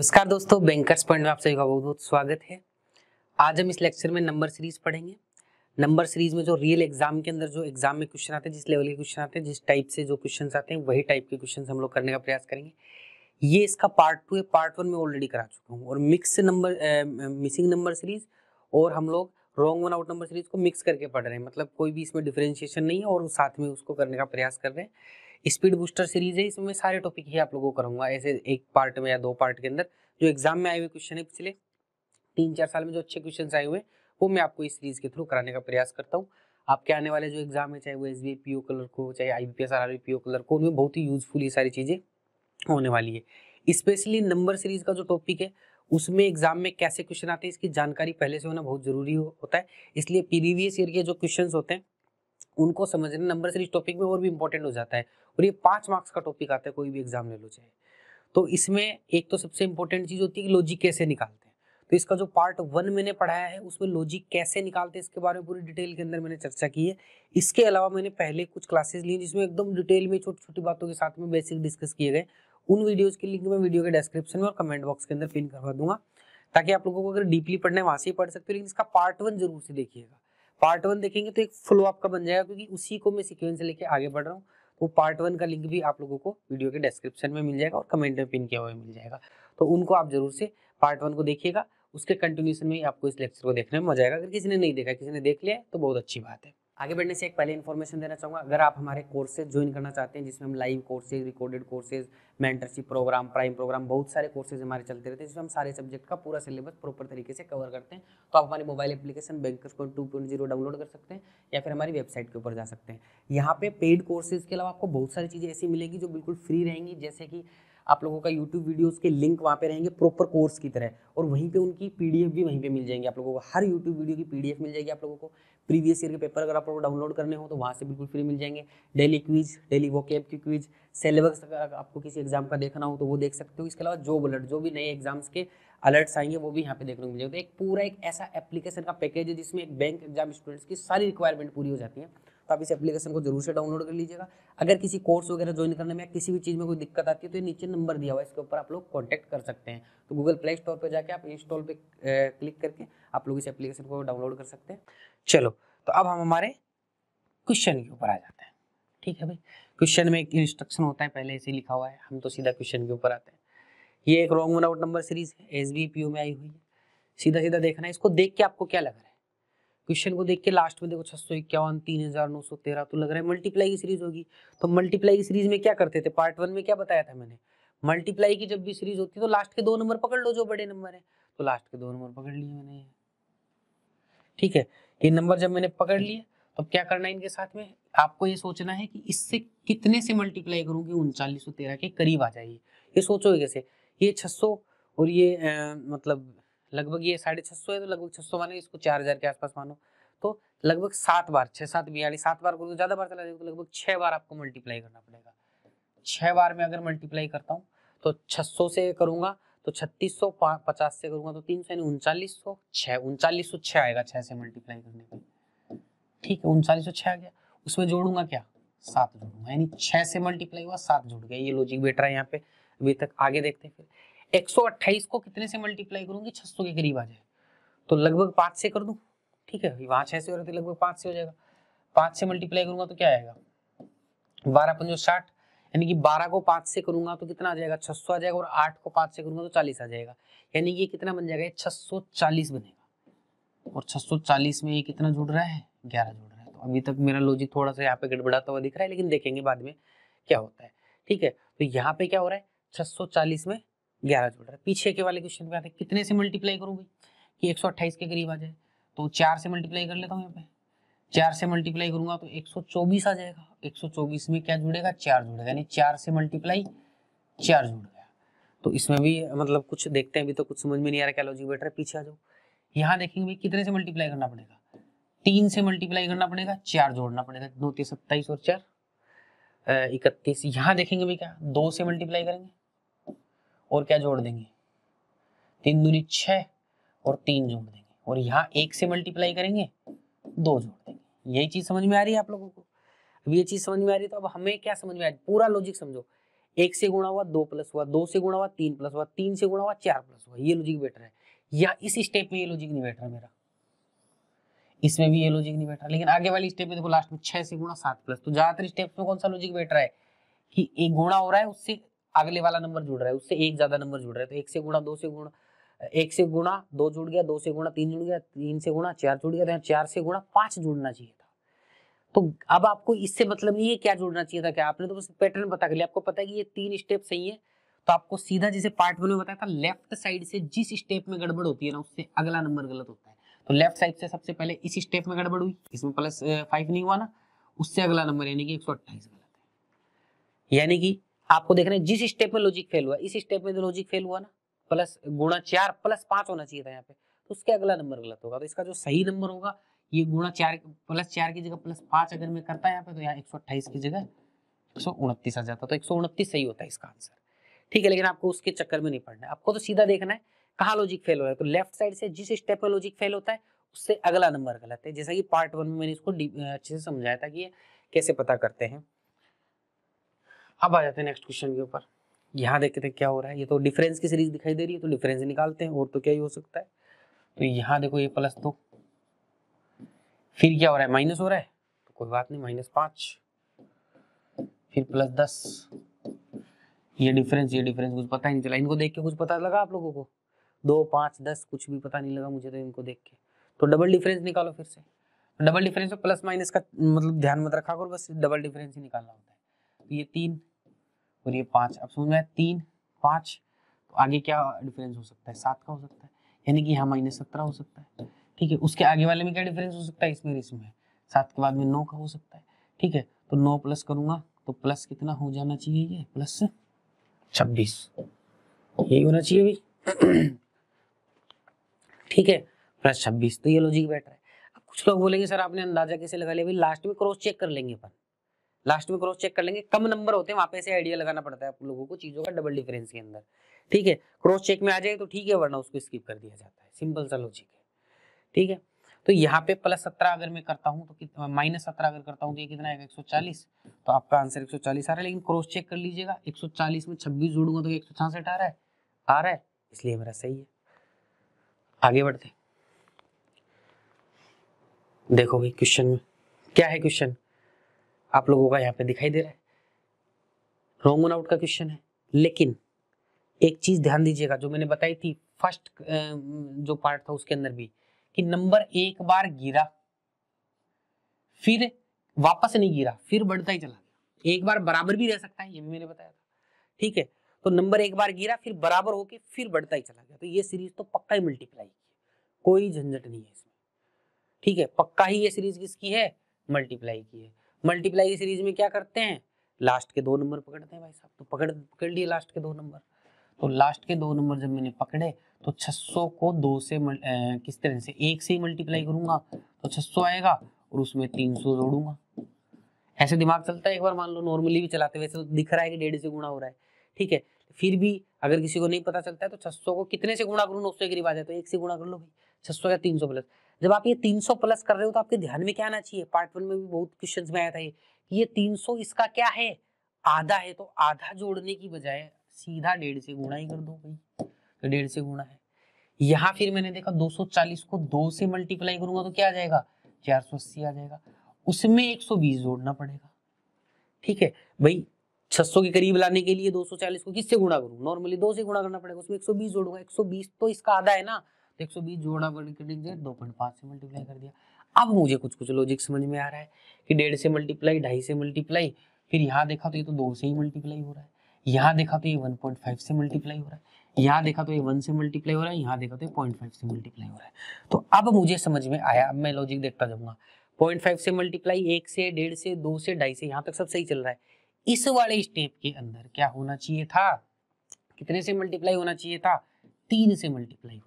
नमस्कार दोस्तों bankers point में आप सभी का बहुत बहुत स्वागत है आज हम इस लेक्चर में नंबर सीरीज पढ़ेंगे नंबर सीरीज में जो रियल एग्जाम के अंदर जो एग्जाम में क्वेश्चन आते हैं जिस लेवल के क्वेश्चन आते हैं जिस टाइप से जो क्वेश्चन आते हैं वही टाइप के क्वेश्चन हम लोग करने का प्रयास करेंगे ये इसका पार्ट टू है पार्ट वन में ऑलरेडी करा चुका हूँ और mix number missing number series और हम लोग wrong one out number series को मिक्स करके पढ़ रहे हैं मतलब कोई भी इसमें डिफ्रेंशिएशन नहीं है और साथ में उसको करने का प्रयास कर रहे हैं स्पीड बूस्टर सीरीज है इसमें सारे टॉपिक ही आप लोगों को करूंगा ऐसे एक पार्ट में या दो पार्ट के अंदर जो एग्जाम में आए हुए क्वेश्चन है पिछले तीन चार साल में जो अच्छे क्वेश्चन आए हुए वो मैं आपको इस सीरीज के थ्रू कराने का प्रयास करता हूँ आपके आने वाले जो एग्जाम है चाहे वो S B P O clerk को चाहे I B P S R R P O clerk को उनमें बहुत ही यूजफुल ये सारी चीज़ें होने वाली है स्पेशली नंबर सीरीज का जो टॉपिक है उसमें एग्जाम में कैसे क्वेश्चन आते हैं इसकी जानकारी पहले से होना बहुत जरूरी हो, होता है इसलिए प्रीवियस ईयर के जो क्वेश्चन होते हैं उनको समझना नंबर सीरीज टॉपिक में और भी इंपॉर्टेंट हो जाता है और ये पांच मार्क्स का टॉपिक आता है कोई भी एग्जाम ले लो चाहे तो इसमें एक तो सबसे इंपॉर्टेंट चीज़ होती है लॉजिक कैसे निकालते हैं तो इसका जो पार्ट वन मैंने पढ़ाया है उसमें लॉजिक कैसे निकालते हैं इसके बारे में पूरी डिटेल के अंदर मैंने चर्चा की है इसके अलावा मैंने पहले कुछ क्लासेस ली जिसमें एकदम डिटेल में छोटी छोटी बातों के साथ में बेसिक डिस्कस किए गए उन वीडियोज़ के लिंक मैं वीडियो के डिस्क्रिप्शन में और कमेंट बॉक्स के अंदर पिन करवा दूंगा ताकि आप लोगों को अगर डीपली पढ़ना है वहाँ से ही पढ़ सकते हो लेकिन इसका पार्ट वन जरूर से देखिएगा पार्ट वन देखेंगे तो एक फ्लो आपका बन जाएगा क्योंकि उसी को मैं सिक्वेंस लेके आगे बढ़ रहा हूँ वो पार्ट वन का लिंक भी आप लोगों को वीडियो के डिस्क्रिप्शन में मिल जाएगा और कमेंट में पिन किया हुआ मिल जाएगा तो उनको आप जरूर से पार्ट वन को देखिएगा उसके कंटिन्यूशन में ही आपको इस लेक्चर को देखने में मजा आएगा अगर किसी ने नहीं देखा किसी ने देख लिया तो बहुत अच्छी बात है आगे बढ़ने से एक पहले इन्फॉर्मेशन देना चाहूँगा अगर आप हमारे कोर्सेज ज्वाइन करना चाहते हैं जिसमें हम live courses recorded courses mentorship programme prime programme बहुत सारे कोर्सेज हमारे चलते रहते हैं जिसमें हम सारे सब्जेक्ट का पूरा सिलेबस प्रॉपर तरीके से कवर करते हैं तो आप हमारे mobile application bankers point two point zero download कर सकते हैं या फिर हमारी वेबसाइट के ऊपर जा सकते हैं यहाँ पे पेड कोर्सेज के अलावा आपको बहुत सारी चीज़ें ऐसी मिलेंगी जो बिल्कुल फ्री रहेंगी जैसे कि आप लोगों का यूट्यूब वीडियोस के लिंक वहाँ पे रहेंगे प्रॉपर कोर्स की तरह और वहीं पे उनकी पीडीएफ भी वहीं पे मिल जाएंगी आप लोगों को हर यूट्यूब वीडियो की पीडीएफ मिल जाएगी आप लोगों को प्रीवियस ईयर के पेपर अगर आप लोग डाउनलोड करने हो तो वहाँ से बिल्कुल फ्री मिल जाएंगे डेली क्विज डेली वोकेब की क्विज सेलेबस अगर आपको किसी एग्जाम का देखना हो तो वो देख सकते हो इसके अलावा जॉब अलर्ट जो भी नए एग्जाम्स के अलर्ट्स आएंगे वो भी यहाँ पे देखने को मिलेगा तो एक पूरा एक ऐसा एप्लीकेशन का पैकेज है जिसमें एक बैंक एग्जाम स्टूडेंट्स की सारी रिक्वायरमेंट पूरी हो जाती है तो आप इस एप्लीकेशन को जरूर से डाउनलोड कर लीजिएगा अगर किसी कोर्स वगैरह ज्वाइन करने में या किसी भी चीज़ में कोई दिक्कत आती है तो ये नीचे नंबर दिया हुआ है इसके ऊपर आप लोग कॉन्टैक्ट कर सकते हैं तो गूगल प्ले स्टोर पर जाकर आप इंस्टॉल पर क्लिक करके आप लोग इस एप्लीकेशन को डाउनलोड कर सकते हैं चलो तो अब हम हमारे क्वेश्चन के ऊपर आ जाते हैं ठीक है भाई क्वेश्चन में एक इंस्ट्रक्शन होता है पहले ऐसे लिखा हुआ है हम तो सीधा क्वेश्चन के ऊपर आते हैं ये एक wrong one out number series है एस में आई हुई है सीधा सीधा देखना है इसको देख के आपको क्या लग रहा है क्वेश्चन को देख के लास्ट में देखो छह सौ इक्यावन तीन हजार नौ सौ तेरह तो लग रहा है मल्टीप्लाई की सीरीज होगी तो मल्टीप्लाई की सीरीज में क्या करते थे पार्ट वन में क्या बताया था मैंने मल्टीप्लाई की जब भी सीरीज होती है तो लास्ट के दो नंबर पकड़ लो जो बड़े नंबर है तो लास्ट के दो नंबर पकड़ लिए मैंने ठीक है ये नंबर जब मैंने पकड़ लिए तो अब क्या करना है इनके साथ में आपको ये सोचना है कि इससे कितने से मल्टीप्लाई करूंगी उनचालीस सौ तेरह के करीब आ जाइए ये सोचो कैसे ये छह सौ और ये आ, मतलब लगभग ये साढ़े छह सौ है तो लगभग छह सौ मानो इसको चार हज़ार के आसपास मानो तो लगभग सात बार छह सात बयालीस सात बार करो तो ज़्यादा बार चला जाएगा तो लगभग छह बार आपको मल्टीप्लाई करना पड़ेगा छह बार में अगर मल्टीप्लाई करता हूँ तो छः से करूंगा तो छत्तीस सौ पचास से करूंगा तो तीन सौ यानी उनचालीस सौ छः उनचालीस सौ छः आएगा छः से मल्टीप्लाई करने पर ठीक है उनचालीस सौ छः आ गया उसमें जोड़ूंगा क्या सात जोड़ूंगा यानी छः से मल्टीप्लाई हुआ सात जुड़ गया ये लॉजिक बेटर है यहाँ पे अभी तक आगे देखते हैं फिर 128 को कितने से मल्टीप्लाई करूंगी 600 के करीब आ जाए तो लगभग पाँच से कर दूँ ठीक है वहाँ छः से हो रहे थे लगभग पाँच से हो जाएगा पाँच से मल्टीप्लाई करूंगा तो क्या आएगा बारह पंजो साठ यानी कि बारह को पाँच से करूंगा तो कितना आ जाएगा छह सौ आ जाएगा और आठ को पाँच से करूंगा तो चालीस आ जाएगा यानी कि ये कितना बन जाएगा छह सौ चालीस बनेगा और छह सौ चालीस में ये कितना जुड़ रहा है ग्यारह जुड़ रहा है तो अभी तक मेरा लॉजिक थोड़ा सा यहाँ पे गड़बड़ाता हुआ दिख रहा है लेकिन देखेंगे बाद में क्या होता है ठीक है तो यहाँ पे क्या हो रहा है छह सौ चालीस में ग्यारह जोड़ रहा है पीछे के वाले क्वेश्चन पे आते हैं कितने से मल्टीप्लाई करूँगी कि एक के करीब आ जाए तो चार से मल्टीप्लाई कर लेता हूँ यहाँ पे चार से मल्टीप्लाई करूंगा तो 124 आ जाएगा 124 में क्या जुड़ेगा चार जुड़ेगा यानी चार से मल्टीप्लाई चार जुड़ गया तो इसमें भी मतलब कुछ देखते हैं अभी तो कुछ समझ में नहीं आ रहा क्या लॉजिक बैठ रहा है पीछे आ जाओ यहाँ देखेंगे भाई कितने से मल्टीप्लाई करना पड़ेगा तीन से मल्टीप्लाई करना पड़ेगा चार जोड़ना पड़ेगा दो तीस सत्ताईस और चार इकतीस यहाँ देखेंगे भाई क्या दो से मल्टीप्लाई करेंगे और क्या जोड़ देंगे तीन दूनी छ और तीन जोड़ देंगे और यहाँ एक से मल्टीप्लाई करेंगे दो जोड़ देंगे यही चीज़ समझ में आ रही है आप लोगों को अब ये चीज़ समझ में आ रही है तो अब हमें क्या समझ में आ रही पूरा लॉजिक समझो एक से गुणा हुआ दो प्लस हुआ दो से गुणा हुआ तीन प्लस हुआ तीन से गुणा हुआ चार प्लस हुआ ये लॉजिक बेटर है या इस स्टेप में ये लॉजिक नहीं बैठ रहा मेरा इसमें भी ये लॉजिक नहीं बैठ रहा लेकिन आगे वाली स्टेप में देखो लास्ट में छह से गुणा सात प्लस तो ज्यादातर स्टेप में कौन सा लॉजिक बैठ रहा है कि एक गुणा हो रहा है उससे अगले वाला नंबर जुड़ रहा है उससे एक ज्यादा नंबर जुड़ रहा है तो एक से गुणा दो से गुणा एक से गुणा दो जुड़ गया दो से गुणा तीन जुड़ गया तीन से गुणा चार जुड़ गया तो चार से गुणा पांच जुड़ना चाहिए था तो अब आपको इससे मतलब नहीं है क्या जुड़ना चाहिए था क्या आपने तो बस पैटर्न पता कर लिया आपको पता है कि ये तीन स्टेप सही है तो आपको सीधा जैसे पार्ट वन में बताया था लेफ्ट साइड से जिस स्टेप में गड़बड़ होती है ना उससे अगला नंबर गलत होता है तो लेफ्ट साइड से सबसे पहले इस स्टेप में गड़बड़ हुई इसमें प्लस फाइव नहीं हुआ ना उससे अगला नंबर यानी कि एक गलत है यानी कि आपको देख रहे हैं जिस स्टेप में लॉजिक फेल हुआ इस स्टेप में लॉजिक फेल हुआ ना प्लस गुणा चार प्लस पांच होना चाहिए था यहाँ पे तो उसके अगला नंबर गलत होगा तो इसका जो सही नंबर होगा ये गुणा चार प्लस चार की जगह प्लस पाँच अगर मैं करता यहाँ पे तो यहाँ एक सौ अट्ठाईस की जगह एक सौ उनतीस आ जाता तो एक सौ उनतीस सही होता है इसका आंसर ठीक है लेकिन आपको उसके चक्कर में नहीं पड़ना है आपको तो सीधा देखना है कहाँ लॉजिक फेल हो रहा है तो लेफ्ट साइड से जिस स्टेप में लॉजिक फेल होता है उससे अगला नंबर गलत है जैसा कि पार्ट वन में मैंने इसको अच्छे से समझाया था कि ये कैसे पता करते हैं अब आ जाते हैं नेक्स्ट क्वेश्चन के ऊपर यहाँ देखते हैं क्या हो रहा है ये तो डिफरेंस की सीरीज दिखाई दे रही है तो डिफरेंस निकालते हैं और तो क्या ही हो सकता है तो यहाँ देखो ये प्लस दो फिर क्या हो रहा है माइनस हो रहा है तो कोई बात नहीं माइनस पाँच फिर प्लस दस ये डिफरेंस ये डिफरेंस कुछ पता ही नहीं चला इनको देख के कुछ पता लगा आप लोगों को दो पाँच दस कुछ भी पता नहीं लगा मुझे तो इनको देख के तो डबल डिफरेंस निकालो फिर से डबल डिफरेंस प्लस माइनस का मतलब ध्यान मत रखा करो बस डबल डिफरेंस ही निकालना होता है तो ये तीन और ये पांच अब समझ में तीन पांच तो आगे क्या डिफरेंस हो सकता है सात का हो सकता है यानी कि यहाँ माइनस सत्रह हो सकता है ठीक है उसके आगे वाले में क्या डिफरेंस हो सकता है इसमें इसमें सात के बाद में नौ का हो सकता है ठीक है तो नौ प्लस करूंगा तो प्लस कितना हो जाना चाहिए ये प्लस छब्बीस यही होना चाहिए भाई ठीक है प्लस छब्बीस तो ये लॉजिक बेटर है अब कुछ लोग बोलेंगे सर आपने अंदाजा कैसे लगा लिया लास्ट में क्रॉस चेक कर लेंगे अपन लास्ट में क्रॉस चेक कर लेंगे कम नंबर होते हैं वहां पे ऐसे आइडिया लगाना पड़ता है आप लोगों को चीजों का डबल डिफरेंस के अंदर ठीक है क्रॉस चेक में आ जाए तो ठीक है वरना उसको स्किप कर दिया जाता है सिंपल सा लॉजिक है ठीक है तो यहाँ पे प्लस सत्रह अगर मैं करता हूँ तो माइनस सत्रह अगर करता हूँ तो ये कितना आएगा एक सौ चालीस तो आपका आंसर एक सौ चालीस आ रहा है लेकिन क्रॉस चेक कर लीजिएगा एक सौ चालीस में छब्बीस जोड़ूंगा तो एक सौ छियासठ आ रहा है आ रहा है इसलिए मेरा सही है आगे बढ़ते देखो भाई क्वेश्चन में क्या है क्वेश्चन आप लोगों का यहाँ पे दिखाई दे रहा है रॉन्ग वन आउट का क्वेश्चन है लेकिन एक चीज ध्यान दीजिएगा जो मैंने बताई थी फर्स्ट जो पार्ट था उसके अंदर भी कि नंबर एक बार गिरा फिर वापस नहीं गिरा फिर बढ़ता ही चला गया एक बार बराबर भी रह सकता है ये भी मैंने बताया था ठीक है तो नंबर एक बार गिरा फिर बराबर होके फिर बढ़ता ही चला गया तो ये सीरीज तो पक्का ही मल्टीप्लाई की कोई झंझट नहीं है इसमें ठीक है पक्का ही ये सीरीज किसकी है मल्टीप्लाई की है मल्टीप्लाई सीरीज में क्या करते हैं लास्ट के दो नंबर पकड़ते हैं भाई साहब तो पकड़ पकड़ लिए लास्ट के दो नंबर तो लास्ट के दो नंबर जब मैंने पकड़े तो 600 को दो से मल, ए, किस तरह से एक से ही मल्टीप्लाई करूंगा तो 600 आएगा और उसमें 300 जोड़ूंगा ऐसे दिमाग चलता है एक बार मान लो नॉर्मली भी चलाते वैसे तो दिख रहा है कि डेढ़ से गुणा हो रहा है ठीक है फिर भी अगर किसी को नहीं पता चलता है तो छह को कितने से गुणा करूँ नौ के करीब आ जाए तो एक से गुणा कर लो भाई छह सौ या 300 प्लस जब आप ये 300 प्लस कर रहे हो तो आपके ध्यान में क्या आना चाहिए पार्ट वन में भी बहुत क्वेश्चन में आया था ये ये 300 इसका क्या है आधा है तो आधा जोड़ने की बजाय सीधा डेढ़ से गुणा ही कर दो भाई तो डेढ़ से गुणा है यहाँ फिर मैंने देखा 240 को दो से मल्टीप्लाई करूंगा तो क्या आ जाएगा चार सौ अस्सी आ जाएगा उसमें बीस जोड़ना पड़ेगा ठीक है भाई 600 के करीब लाने के लिए 240 को किससे गुणा करूं नॉर्मली दो से गुणा करना पड़ेगा उसमें 120 जोड़ूंगा 120 तो इसका आधा है ना एक सौ बीस जोड़ा वर्ग कर दीजिए दो पॉइंट पाँच से मल्टीप्लाई कर दिया अब मुझे कुछ कुछ लॉजिक समझ में आ रहा है कि डेढ़ से मल्टीप्लाई ढाई से मल्टीप्लाई फिर यहाँ देखा तो ये तो दो से ही मल्टीप्लाई हो रहा है यहाँ देखा तो ये वन पॉइंट फाइव से मल्टीप्लाई हो रहा है यहाँ देखा तो ये वन से मल्टीप्लाई हो रहा है यहाँ देखा तो ये पॉइंट फाइव से मल्टीप्लाई हो रहा है तो अब मुझे समझ में आया अब मैं लॉजिक देखता जाऊंगा पॉइंट फाइव से मल्टीप्लाई एक से डेढ़ से दो से ढाई से यहाँ तक सब सही चल रहा है इस वाले स्टेप के अंदर क्या होना चाहिए था कितने से मल्टीप्लाई होना चाहिए था तीन से मल्टीप्लाई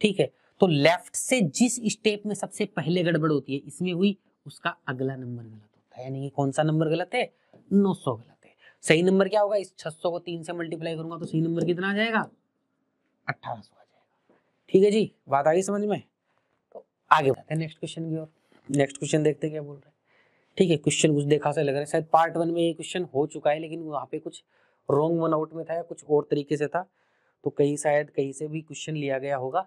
ठीक है तो लेफ्ट से जिस स्टेप में सबसे पहले गड़बड़ होती है इसमें हुई उसका अगला नंबर गलत होता है यानी कि कौन सा नंबर गलत है नौ सौ गलत है सही नंबर क्या होगा इस छह सौ को तीन से मल्टीप्लाई करूंगा तो सही नंबर कितना आ जाएगा अट्ठारह सौ आ जाएगा ठीक है जी बात आ गई समझ में तो आगे बढ़ते हैं नेक्स्ट क्वेश्चन की ओर नेक्स्ट क्वेश्चन देखते क्या बोल रहे हैं ठीक है क्वेश्चन कुछ देखा से लग रहा है शायद पार्ट वन में ये क्वेश्चन हो चुका है लेकिन वहाँ पे कुछ रॉन्ग वन आउट में था या कुछ और तरीके से था तो कहीं शायद कहीं से भी क्वेश्चन लिया गया होगा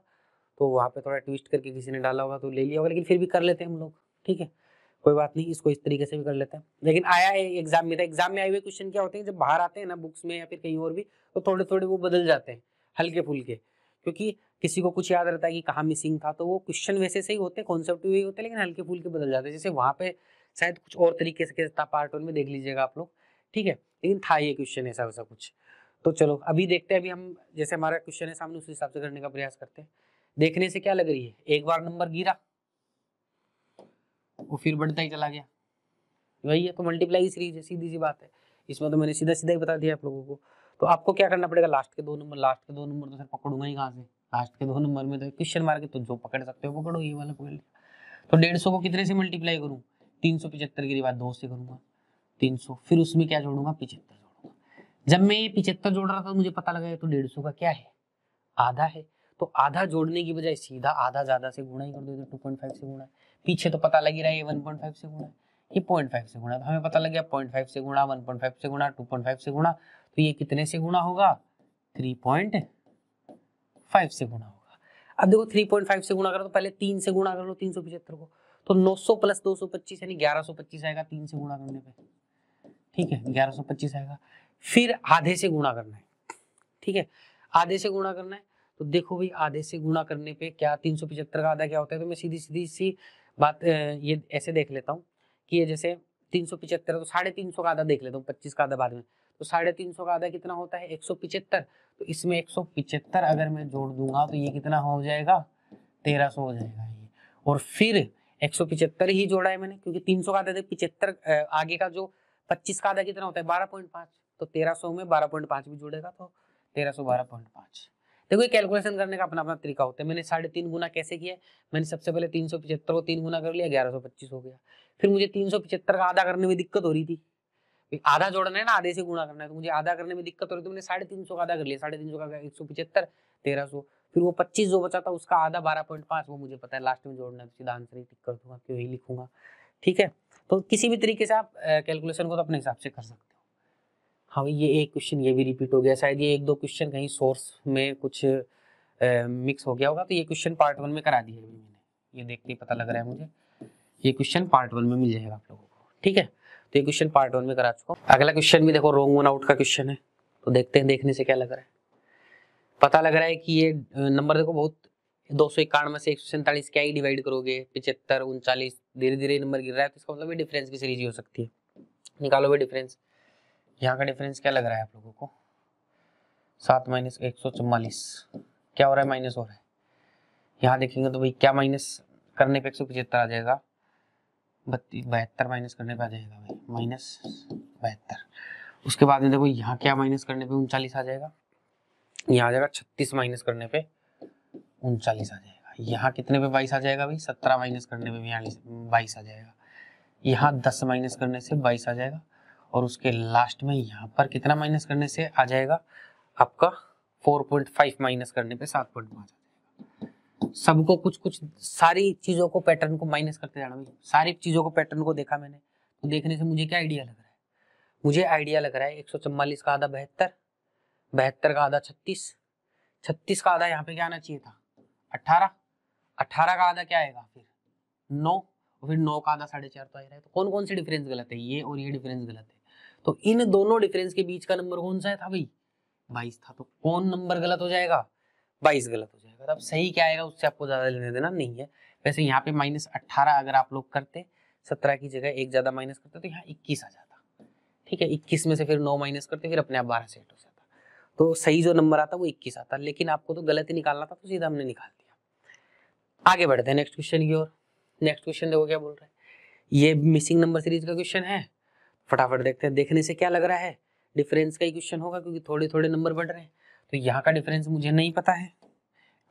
तो वहाँ पे थोड़ा ट्विस्ट करके किसी ने डाला होगा तो ले लिया होगा लेकिन फिर भी कर लेते हैं हम लोग ठीक है कोई बात नहीं इसको इस तरीके से भी कर लेते हैं लेकिन आया है एग्जाम में था एग्जाम में आए हुए क्वेश्चन क्या होते हैं जब बाहर आते हैं ना बुक्स में या फिर कहीं और भी तो थोड़े थोड़े वो बदल जाते हैं हल्के फुल्के क्योंकि किसी को कुछ याद रहता है कि कहाँ मिसिंग था तो वो क्वेश्चन वैसे सही होते हैं कॉन्सेप्ट भी होते हैं लेकिन हल्के फुल्के बदल जाते हैं जैसे वहाँ पे शायद कुछ और तरीके से था पार्ट वन में देख लीजिएगा आप लोग ठीक है लेकिन था ये क्वेश्चन ऐसा वैसा कुछ तो चलो अभी देखते हैं अभी हम जैसे हमारा क्वेश्चन है सामने उस हिसाब से करने का प्रयास करते हैं देखने से क्या लग रही है एक बार नंबर गिरा वो फिर बढ़ता ही चला गया वही है तो मल्टीप्लाई सीरीज है सीधी सी बात है इसमें तो मैंने सीधा सीधा ही बता दिया आप लोगों को तो आपको क्या करना पड़ेगा लास्ट के दो नंबर लास्ट के दो नंबर तो सर पकड़ूंगा ही कहाँ से लास्ट के दो नंबर में तो क्वेश्चन मार के तो जो पकड़ सकते हो पकड़ो ये वाला पकड़ लिया तो डेढ़ सौ को कितने से मल्टीप्लाई करूँ तीन सौ पिचहत्तर की बात दो से करूँगा तीन सौ फिर उसमें क्या जोड़ूंगा पिचहत्तर जोड़ूंगा जब मैं ये पिचहत्तर जोड़ रहा था मुझे पता लगा तो डेढ़ सौ का क्या है आधा है तो आधा जोड़ने की बजाय सीधा आधा ज्यादा से गुणा ही कर दो इधर टू पॉइंट फाइव से गुणा पीछे तो पता लग ही रहा है ये वन पॉइंट फाइव से गुणा ये पॉइंट फाइव से गुणा तो हमें पता लग गया पॉइंट फाइव से गुणा वन पॉइंट फाइव से गुणा टू पॉइंट फाइव से गुणा तो ये कितने से गुणा होगा थ्री पॉइंट फाइव से गुणा होगा अब देखो थ्री पॉइंट फाइव से गुणा करो तो पहले तीन से गुणा कर लो तीन सौ पिछहत्तर को तो नौ सौ प्लस दो सौ पच्चीस यानी ग्यारह सौ पच्चीस आएगा तीन से गुणा करने पे ठीक है ग्यारह सौ पच्चीस आएगा फिर आधे से गुणा करना है ठीक है आधे से गुणा करना है तो देखो भाई आधे से गुणा करने पे क्या तीन सौ पिछहत्तर का आधा क्या होता है तो मैं सीधी सीधी सी बात ये ऐसे देख लेता हूँ कि ये जैसे तीन सौ पिछहत्तर तो साढ़े तीन सौ का आधा देख लेता हूँ पच्चीस का आधा बाद में तो साढ़े तीन सौ का आधा कितना होता है एक सौ पिछहत्तर तो इसमें एक सौ पिछहत्तर अगर मैं जोड़ दूंगा तो ये कितना हो जाएगा तेरह सौ हो जाएगा ये और फिर एक सौ पिछहत्तर ही जोड़ा है मैंने क्योंकि तीन सौ का आधा पिचहत्तर आगे का जो पच्चीस का आधा कितना होता है बारह पॉइंट पाँच तो तेरह सौ में बारह पॉइंट पाँच भी जुड़ेगा तो तेरह सौ बारह पॉइंट पाँच देखो ये कैलकुलेशन करने का अपना अपना तरीका होता है मैंने साढ़े तीन गुना कैसे किया मैंने सबसे पहले तीन सौ पिछहत्तर को तीन गुना कर लिया ग्यारह सौ पच्चीस हो गया फिर मुझे तीन सौ पिछहत्तर का आधा करने में दिक्कत हो रही थी आधा जोड़ना है ना आधे से गुना करना है तो मुझे आधा करने में दिक्कत हो रही थी मैंने साढ़े तीन सौ का आधा कर लिया साढ़े तीन सौ का एक सौ पिछहत्तर तेरह सौ फिर वो पच्चीस जो बचा था उसका आधा बारह पॉइंट पांच वो मुझे पता है लास्ट में जोड़ना है तो सीधा आंसर ही टिक कर दूंगा क्यों ही लिखूंगा ठीक है तो किसी भी तरीके से आप कैलकुलेशन को तो अपने हिसाब से कर सकते हो हाँ ये एक क्वेश्चन ये भी रिपीट हो गया शायद ये एक दो क्वेश्चन कहीं सोर्स में कुछ मिक्स हो गया होगा तो ये क्वेश्चन पार्ट वन में करा दिया अभी मैंने ये देखते ही पता लग रहा है मुझे ये क्वेश्चन पार्ट वन में मिल जाएगा आप लोगों को ठीक है तो ये क्वेश्चन पार्ट वन में करा चुका हूँ अगला क्वेश्चन भी देखो रोंग वन आउट का क्वेश्चन है तो देखते हैं देखने से क्या लग रहा है पता लग रहा है कि ये नंबर देखो बहुत दो सौ इक्यानवे से एक सौ सैंतालीस क्या ही डिवाइड करोगे पिछहत्तर उनचालीस धीरे धीरे नंबर गिर रहा है तो इसका मतलब डिफरेंस की सीरीज हो सकती है निकालो डिफरेंस यहाँ का डिफरेंस क्या लग रहा है आप लोगों को सात माइनस एक सौ चौवालीस क्या हो रहा है माइनस हो रहा है यहाँ देखेंगे तो भाई क्या माइनस करने पे एक सौ पचहत्तर आ जाएगा बत्तीस बहत्तर माइनस करने पे आ जाएगा भाई माइनस बहत्तर उसके बाद में देखो यहाँ क्या माइनस करने पे उनचालीस आ जाएगा यहाँ आ जाएगा छत्तीस माइनस करने पे उनचालीस आ जाएगा यहाँ कितने पे बाईस आ जाएगा भाई सत्रह माइनस करने पे बयालीस बाईस आ जाएगा यहाँ दस माइनस करने से बाईस आ जाएगा और उसके लास्ट में यहाँ पर कितना माइनस करने से आ जाएगा आपका 4.5 माइनस करने पे 7.5 आ जाएगा सबको कुछ कुछ सारी चीज़ों को पैटर्न को माइनस करते जाना भाई सारी चीज़ों को पैटर्न को देखा मैंने तो देखने से मुझे क्या आइडिया लग रहा है मुझे आइडिया लग रहा है एक का आधा बहत्तर बहत्तर का आधा छत्तीस छत्तीस का आधा यहाँ पे क्या आना चाहिए था अट्ठारह अट्ठारह का आधा क्या आएगा फिर नौ और फिर नौ का आधा साढ़े चार तो आ रहा है तो कौन कौन से डिफरेंस गलत है ये और ये डिफरेंस गलत है तो इन दोनों डिफरेंस के बीच का नंबर कौन सा था भाई बाईस था तो कौन नंबर गलत हो जाएगा बाईस गलत हो जाएगा तो अब सही क्या आएगा उससे आपको ज़्यादा लेने देना नहीं है वैसे यहाँ पे माइनस अट्ठारह अगर आप लोग करते सत्रह की जगह एक ज़्यादा माइनस करते तो यहाँ इक्कीस आ जाता ठीक है इक्कीस में से फिर नौ माइनस करते फिर अपने आप बारह सेट हो जाता तो सही जो नंबर आता वो इक्कीस आता लेकिन आपको तो गलत ही निकालना था तो सीधा हमने निकाल दिया आगे बढ़ते हैं नेक्स्ट क्वेश्चन की ओर नेक्स्ट क्वेश्चन देखो क्या बोल रहे हैं ये मिसिंग नंबर सीरीज का क्वेश्चन है फटाफट देखते हैं देखने से क्या लग रहा है डिफरेंस का ही क्वेश्चन होगा क्योंकि थोड़े थोड़े नंबर बढ़ रहे हैं तो यहाँ का डिफरेंस मुझे नहीं पता है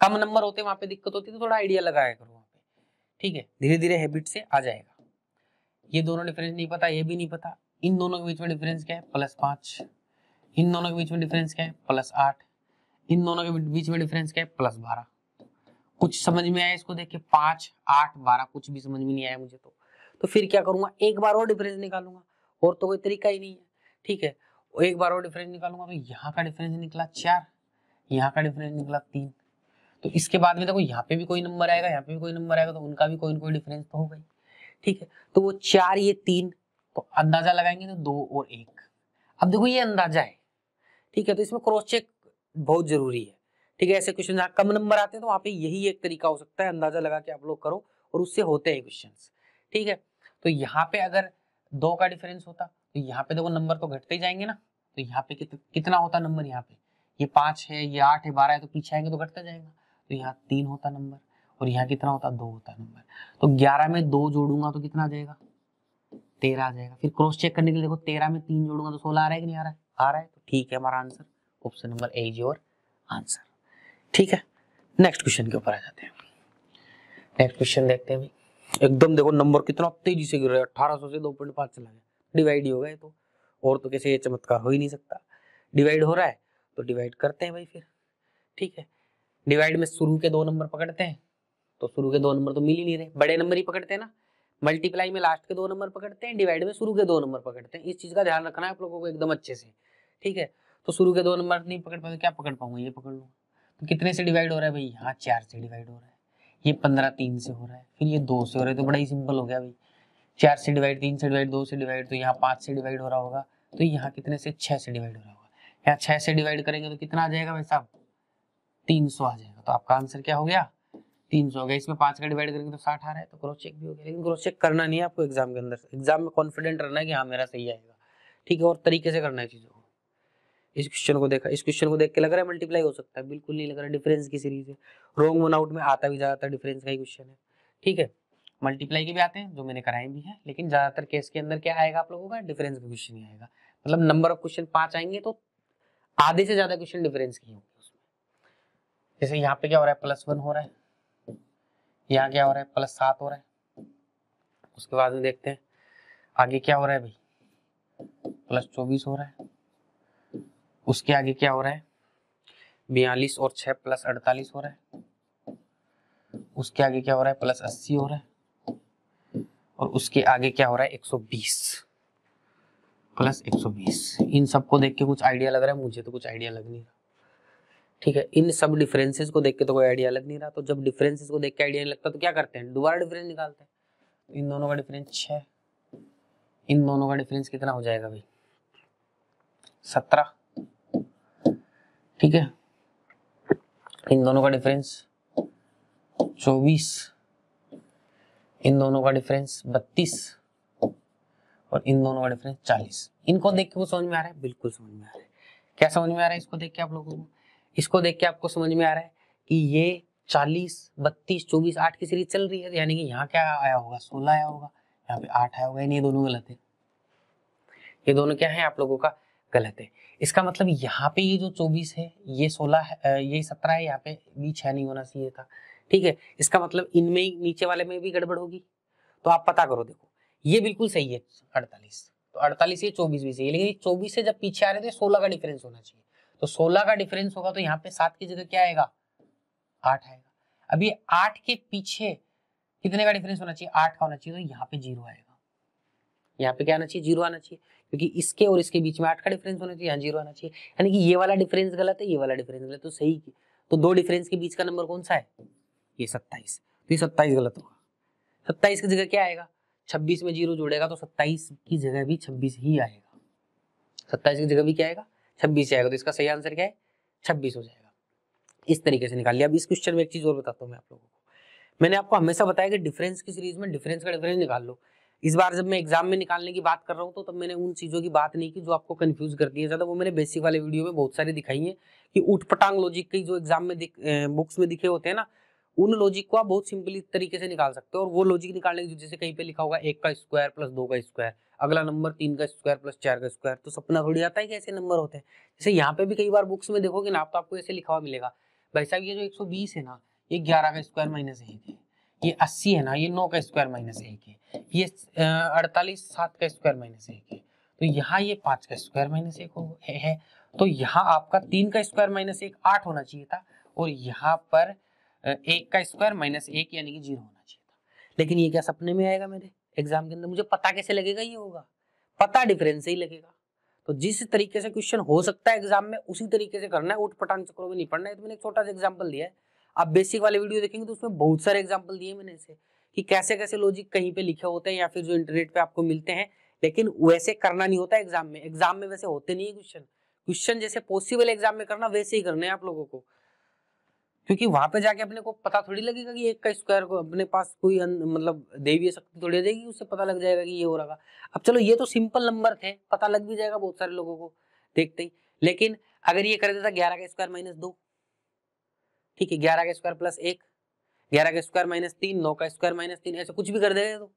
कम नंबर होते वहाँ पे दिक्कत होती तो थोड़ा आइडिया लगाया करो वहाँ पे ठीक है धीरे धीरे हैबिट से आ जाएगा ये दोनों डिफरेंस नहीं पता ये भी नहीं पता इन दोनों के बीच में डिफरेंस क्या है प्लस पाँच इन दोनों के बीच में डिफरेंस क्या है प्लस आठ इन दोनों के बीच में डिफरेंस क्या है प्लस बारह कुछ समझ में आया इसको देख के पाँच आठ बारह कुछ भी समझ में नहीं आया मुझे तो तो फिर क्या करूंगा एक बार और डिफरेंस निकालूंगा और तो कोई तरीका ही नहीं है ठीक है एक बार और डिफरेंस निकालूंगा तो यहाँ का डिफरेंस निकला चार यहाँ का डिफरेंस निकला तीन तो इसके बाद में देखो यहाँ पे भी कोई नंबर आएगा यहाँ पे भी कोई नंबर आएगा तो उनका भी कोई ना कोई डिफरेंस तो होगा ही ठीक है तो वो चार ये तीन तो अंदाजा लगाएंगे तो दो और एक अब देखो ये अंदाजा है ठीक है तो इसमें क्रॉस चेक बहुत जरूरी है ठीक है ऐसे क्वेश्चन जहाँ कम नंबर आते हैं तो वहाँ पे यही एक तरीका हो सकता है अंदाजा लगा के आप लोग करो और उससे होते हैं क्वेश्चन ठीक है तो यहाँ पे अगर दो का डिफरेंस होता तो यहाँ पे देखो नंबर तो घटते ही जाएंगे ना तो यहाँ पे कित, कितना होता नंबर यहाँ पे ये पांच है ये आठ है बारह है तो पीछे आएंगे तो घटता जाएगा तो यहाँ तीन होता नंबर और यहाँ कितना होता दो होता नंबर तो ग्यारह में दो जोड़ूंगा तो कितना आ जाएगा तेरह आ जाएगा फिर क्रॉस चेक करने के लिए देखो तेरह में तीन जोड़ूंगा तो सोलह आ रहा है कि नहीं आ रहा है आ रहा है तो ठीक है हमारा answer option number A is your answer ठीक है नेक्स्ट क्वेश्चन के ऊपर आ जाते हैं नेक्स्ट क्वेश्चन देखते हैं भाई एकदम देखो नंबर कितना तेजी से गिर रहा है सौ से दो पॉइंट पाँच चला गया डिवाइड ही हो गए तो और तो कैसे ये चमत्कार हो ही नहीं सकता डिवाइड हो रहा है तो डिवाइड करते हैं भाई फिर ठीक है डिवाइड में शुरू के दो नंबर पकड़ते हैं तो शुरू के दो नंबर तो मिल ही नहीं रहे बड़े नंबर ही पकड़ते हैं ना मल्टीप्लाई में लास्ट के दो नंबर पकड़ते हैं डिवाइड में शुरू के दो नंबर पकड़ते हैं इस चीज़ का ध्यान रखना है आप लोगों को एकदम अच्छे से ठीक है तो शुरू के दो नंबर नहीं पकड़ पाते क्या पकड़ पाऊंगा ये पकड़ लूँगा तो कितने से डिवाइड हो रहा है भाई यहाँ चार से डिवाइड हो रहा है ये पंद्रह तीन से हो रहा है फिर ये दो से हो रहा है तो बड़ा ही सिंपल हो गया भाई चार से डिवाइड तीन से डिवाइड दो से डिवाइड तो यहाँ पाँच से डिवाइड हो रहा होगा तो यहाँ कितने से छः से डिवाइड हो रहा होगा यहाँ छः से डिवाइड करेंगे तो कितना आ जाएगा भाई साहब तीन सौ आ जाएगा तो आपका आंसर क्या हो गया तीन सौ हो गया इसमें पाँच का डिवाइड करेंगे तो साठ आ रहा है तो क्रॉस चेक भी हो गया लेकिन क्रॉस चेक करना नहीं है आपको एग्जाम के अंदर एग्जाम में कॉन्फिडेंट रहना है कि हाँ मेरा सही आएगा ठीक है और तरीके से करना है चीज़ों को इस क्वेश्चन को देखा इस क्वेश्चन को देख के लग रहा है मल्टीप्लाई हो सकता है बिल्कुल नहीं लग रहा डिफरेंस की सीरीज है रॉन्ग वन आउट में आता भी ज़्यादातर डिफरेंस का ही क्वेश्चन है ठीक है मल्टीप्लाई के भी आते हैं जो मैंने कराए भी है लेकिन ज़्यादातर केस के अंदर क्या आएगा आप लोगों का डिफरेंस का क्वेश्चन ही आएगा मतलब नंबर ऑफ क्वेश्चन पांच आएंगे तो आधे से ज़्यादा क्वेश्चन डिफरेंस के होंगे उसमें जैसे यहाँ पे क्या हो रहा है प्लस वन हो रहा है यहाँ क्या हो रहा है प्लस सात हो रहा है उसके बाद में देखते हैं आगे क्या हो रहा है भाई प्लस चौबीस हो रहा है उसके आगे क्या हो रहा है बयालीस और छ प्लस अड़तालीस हो रहा है उसके आगे क्या हो रहा है प्लस अस्सी हो रहा है और उसके आगे क्या हो रहा है एक सौ बीस प्लस एक सौ बीस इन सबको देख के कुछ आइडिया लग रहा है मुझे तो कुछ आइडिया लग नहीं रहा ठीक है इन सब डिफरेंसेस को देख के तो कोई आइडिया लग नहीं रहा तो जब डिफरेंसेस को देख के आइडिया नहीं लगता तो क्या करते हैं दोबारा डिफरेंस निकालते हैं तो इन दोनों का डिफरेंस छ इन दोनों का डिफरेंस कितना हो जाएगा भाई सत्रह ठीक है इन दोनों का डिफरेंस 24 इन दोनों का डिफरेंस 32 और इन दोनों का डिफरेंस 40 इनको देख के वो समझ में आ रहा है बिल्कुल समझ में आ रहा है क्या समझ में आ रहा है इसको देख के आप लोगों को इसको देख के आपको समझ में आ रहा है कि ये 40 32 24 आठ की सीरीज चल रही है यानी कि यहाँ क्या आया होगा 16 आया होगा यहाँ पे आठ आया होगा ये दोनों गलत है ये दोनों क्या है आप लोगों का गलत है इसका मतलब यहाँ पे ये जो 24 है ये 16 है ये 17 है यहाँ पे भी छह नहीं होना चाहिए था ठीक है इसका मतलब इनमें नीचे वाले में भी गड़बड़ होगी तो आप पता करो देखो ये बिल्कुल सही है अड़तालीस तो अड़तालीस ये चौबीस भी सही है लेकिन चौबीस से जब पीछे आ रहे थे तो सोलह का डिफरेंस होना चाहिए तो सोलह का डिफरेंस होगा तो यहाँ पे सात की जगह क्या आएगा आठ आएगा अभी आठ के पीछे कितने का डिफरेंस होना चाहिए आठ का होना चाहिए तो यहाँ पे जीरो आएगा यहाँ पे क्या आना चाहिए जीरो आना चाहिए क्योंकि इसके और इसके बीच में आठ का डिफरेंस होना चाहिए यहाँ जीरो आना चाहिए यानी कि ये वाला डिफरेंस गलत है ये वाला डिफरेंस गलत तो सही की तो दो डिफरेंस के बीच का नंबर कौन सा है ये सत्ताईस तो ये सत्ताईस गलत होगा सत्ताईस की जगह क्या आएगा छब्बीस में जीरो जुड़ेगा तो सत्ताईस की जगह भी छब्बीस ही आएगा सत्ताईस की जगह भी क्या आएगा छब्बीस आएगा तो इसका सही आंसर क्या है छब्बीस हो जाएगा इस तरीके से निकाल लिया अब इस क्वेश्चन में एक चीज़ और बताता हूँ मैं आप लोगों को मैंने आपको हमेशा बताया कि डिफरेंस की सीरीज में डिफरेंस का डिफरेंस निकाल लो इस बार जब मैं एग्जाम में निकालने की बात कर रहा हूँ तो तब मैंने उन चीज़ों की बात नहीं की जो आपको कंफ्यूज करती है ज़्यादा वो मैंने बेसिक वाले वीडियो में बहुत सारी दिखाई है कि उठपटांग लॉजिक की जो एग्जाम में दिख, बुक्स में दिखे होते हैं ना उन लॉजिक को आप बहुत सिंपली तरीके से निकाल सकते हो और वो लॉजिक निकालने की जैसे कहीं पे लिखा होगा एक का स्क्वायर प्लस दो का स्क्वायर अगला नंबर तीन का स्क्वायर प्लस चार का स्क्वायर तो सपना थोड़ी आता है कि ऐसे नंबर होते हैं जैसे यहाँ पे भी कई बार बुक्स में देखोगे ना आप तो आपको ऐसे लिखा हुआ मिलेगा भाई साहब ये जो एक है ना ये ग्यारह का स्क्वायर माइनस एट है ये अस्सी है ना ये नौ का स्क्वायर माइनस एक है ये अड़तालीस सात का स्क्वायर माइनस एक है तो यहाँ ये पांच का स्क्वायर माइनस एक है तो यहाँ आपका तीन का स्क्वायर माइनस एक आठ होना चाहिए था और यहाँ पर एक का स्क्वायर माइनस एक यानी कि जीरो होना चाहिए था लेकिन ये क्या सपने में आएगा मेरे एग्जाम के अंदर मुझे पता कैसे लगेगा ये होगा पता डिफरेंस से ही लगेगा तो जिस तरीके से क्वेश्चन हो सकता है एग्जाम में उसी तरीके से करना है उठ पटान चक्रों में नहीं पढ़ना है तो मैंने एक छोटा सा एग्जाम्पल दिया है आप बेसिक वाले वीडियो देखेंगे तो उसमें बहुत सारे एग्जाम्पल दिए मैंने इसे कि कैसे कैसे लॉजिक कहीं पे लिखे होते हैं या फिर जो इंटरनेट पे आपको मिलते हैं लेकिन वैसे करना नहीं होता एग्जाम में एग्जाम में वैसे होते नहीं है क्वेश्चन क्वेश्चन जैसे पॉसिबल एग्जाम में करना वैसे ही करना है आप लोगों को क्योंकि वहां पे जाके अपने को पता थोड़ी लगेगा कि एक का स्क्वायर को अपने पास कोई मतलब देवीय शक्ति थोड़ी जाएगी उससे पता लग जाएगा कि ये हो रहा अब चलो ये तो सिंपल नंबर थे पता लग भी जाएगा बहुत सारे लोगों को देखते ही लेकिन अगर ये कर देता ग्यारह का स्क्वायर माइनस दो ठीक है ग्यारह का स्क्वायर प्लस एक ग्यारह का स्क्वायर माइनस तीन नौ का स्क्वायर माइनस तीन ऐसा कुछ भी कर देगा तो